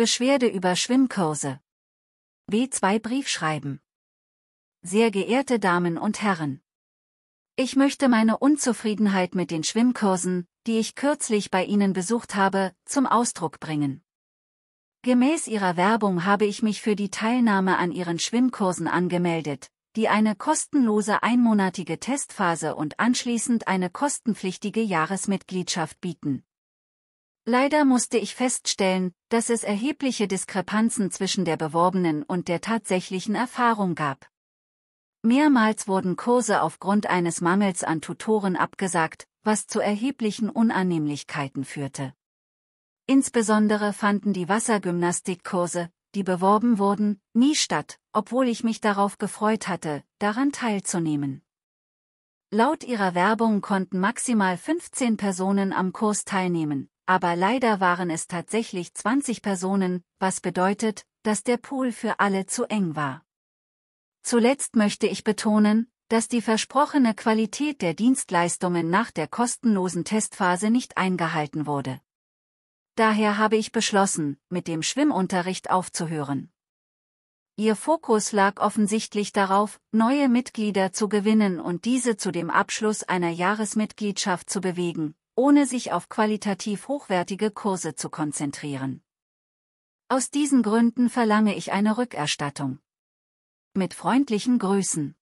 Beschwerde über Schwimmkurse. B2 Briefschreiben. Sehr geehrte Damen und Herren. Ich möchte meine Unzufriedenheit mit den Schwimmkursen, die ich kürzlich bei Ihnen besucht habe, zum Ausdruck bringen. Gemäß Ihrer Werbung habe ich mich für die Teilnahme an Ihren Schwimmkursen angemeldet, die eine kostenlose einmonatige Testphase und anschließend eine kostenpflichtige Jahresmitgliedschaft bieten. Leider musste ich feststellen, dass es erhebliche Diskrepanzen zwischen der beworbenen und der tatsächlichen Erfahrung gab. Mehrmals wurden Kurse aufgrund eines Mangels an Tutoren abgesagt, was zu erheblichen Unannehmlichkeiten führte. Insbesondere fanden die Wassergymnastikkurse, die beworben wurden, nie statt, obwohl ich mich darauf gefreut hatte, daran teilzunehmen. Laut ihrer Werbung konnten maximal 15 Personen am Kurs teilnehmen, aber leider waren es tatsächlich 20 Personen, was bedeutet, dass der Pool für alle zu eng war. Zuletzt möchte ich betonen, dass die versprochene Qualität der Dienstleistungen nach der kostenlosen Testphase nicht eingehalten wurde. Daher habe ich beschlossen, mit dem Schwimmunterricht aufzuhören. Ihr Fokus lag offensichtlich darauf, neue Mitglieder zu gewinnen und diese zu dem Abschluss einer Jahresmitgliedschaft zu bewegen, ohne sich auf qualitativ hochwertige Kurse zu konzentrieren. Aus diesen Gründen verlange ich eine Rückerstattung. Mit freundlichen Grüßen.